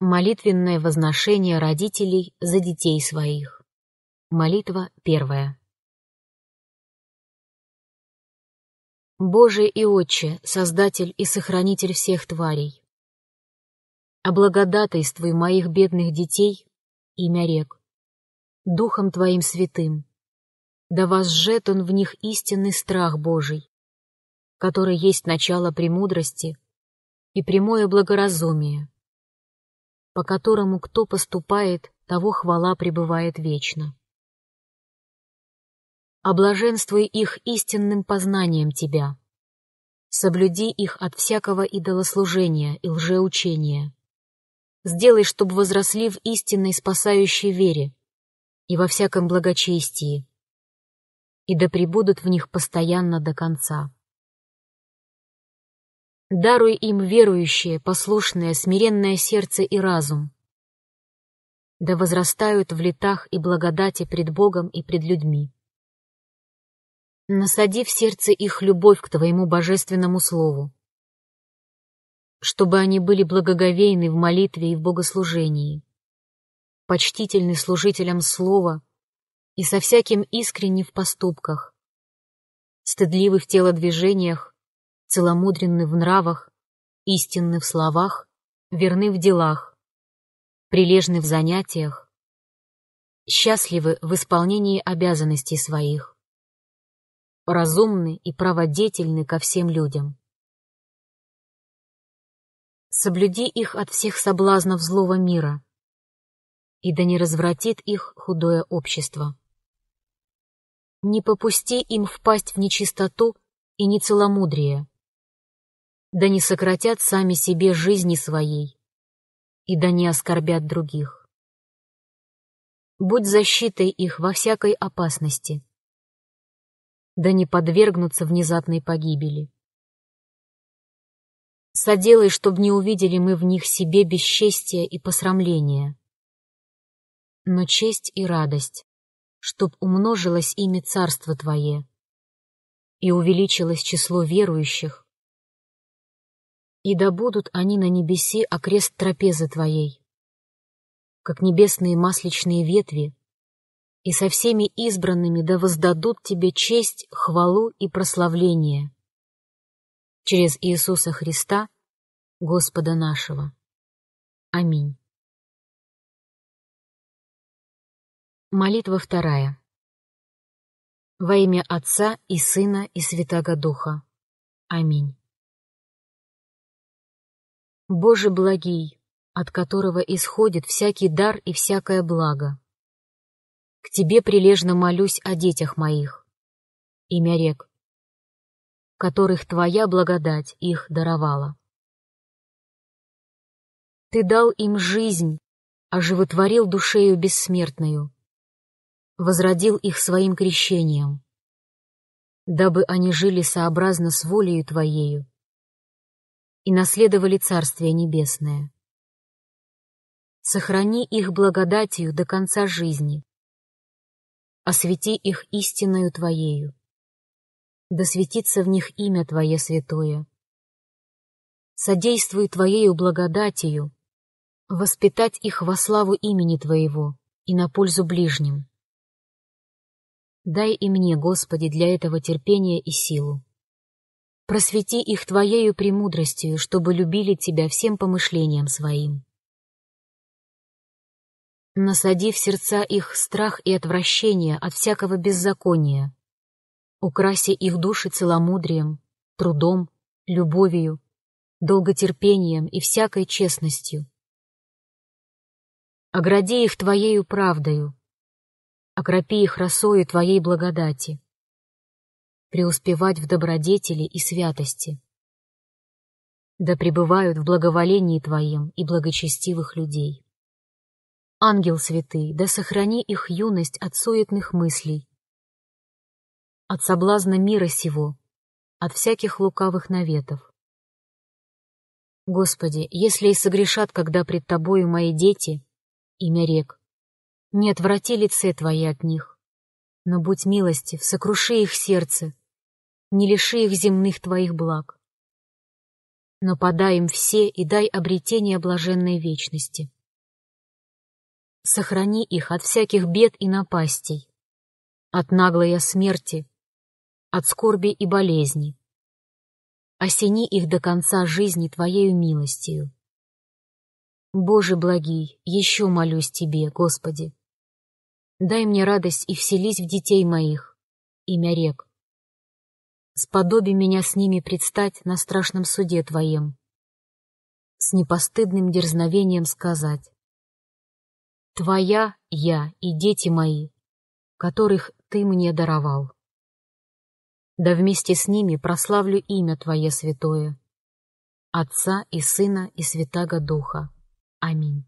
Молитвенное возношение родителей за детей своих. Молитва первая. Боже и Отче, Создатель и Сохранитель всех тварей, облагодатайствуй моих бедных детей, имя рек, Духом Твоим святым, да возжет он в них истинный страх Божий, который есть начало премудрости и прямое благоразумие по которому кто поступает, того хвала пребывает вечно. Облаженствуй их истинным познанием Тебя. Соблюди их от всякого идолослужения и лжеучения. Сделай, чтобы возросли в истинной спасающей вере и во всяком благочестии, и да пребудут в них постоянно до конца. Даруй им верующее, послушное, смиренное сердце и разум. Да возрастают в летах и благодати пред Богом и пред людьми. Насади в сердце их любовь к Твоему божественному слову, чтобы они были благоговейны в молитве и в богослужении, почтительны служителям слова и со всяким искренне в поступках, стыдливы в телодвижениях целомудренны в нравах, истинны в словах, верны в делах, прилежны в занятиях, счастливы в исполнении обязанностей своих, разумны и праводетельны ко всем людям. Соблюди их от всех соблазнов злого мира, и да не развратит их худое общество. Не попусти им впасть в нечистоту и нецеломудрие, да не сократят сами себе жизни своей, и да не оскорбят других. Будь защитой их во всякой опасности, да не подвергнутся внезапной погибели. Соделай, чтобы не увидели мы в них себе бесчестия и посрамления, но честь и радость, чтоб умножилось имя Царство Твое и увеличилось число верующих, и да будут они на небесе окрест трапезы твоей, как небесные масличные ветви, и со всеми избранными да воздадут тебе честь, хвалу и прославление. Через Иисуса Христа, Господа нашего. Аминь. Молитва вторая. Во имя Отца и Сына и Святаго Духа. Аминь. Боже благий, от которого исходит всякий дар и всякое благо. К тебе прилежно молюсь о детях моих. Имя рек, которых твоя благодать их даровала. Ты дал им жизнь, оживотворил душею бессмертную, возродил их своим крещением, дабы они жили сообразно с волею Твоею и наследовали Царствие Небесное. Сохрани их благодатью до конца жизни. Освети их истиною Твоею. Да светится в них имя Твое святое. Содействуй Твоею благодатью воспитать их во славу имени Твоего и на пользу ближним. Дай и мне, Господи, для этого терпения и силу. Просвети их Твоею премудростью, чтобы любили Тебя всем помышлением своим. Насади в сердца их страх и отвращение от всякого беззакония. Украси их души целомудрием, трудом, любовью, долготерпением и всякой честностью. Огради их Твоею правдою, окропи их росою Твоей благодати преуспевать в добродетели и святости. Да пребывают в благоволении Твоем и благочестивых людей. Ангел святый, да сохрани их юность от суетных мыслей, от соблазна мира сего, от всяких лукавых наветов. Господи, если и согрешат, когда пред Тобою мои дети, имя рек, не отврати лице Твои от них, но будь милостив, сокруши их сердце, не лиши их земных твоих благ. Но подай им все и дай обретение блаженной вечности. Сохрани их от всяких бед и напастей, от наглой смерти, от скорби и болезни. Осени их до конца жизни Твоею милостью. Боже благий, еще молюсь Тебе, Господи, Дай мне радость и вселись в детей моих. Имя рек. Сподоби меня с ними предстать на страшном суде твоем. С непостыдным дерзновением сказать. Твоя я и дети мои, которых ты мне даровал. Да вместе с ними прославлю имя Твое святое. Отца и Сына и Святаго Духа. Аминь.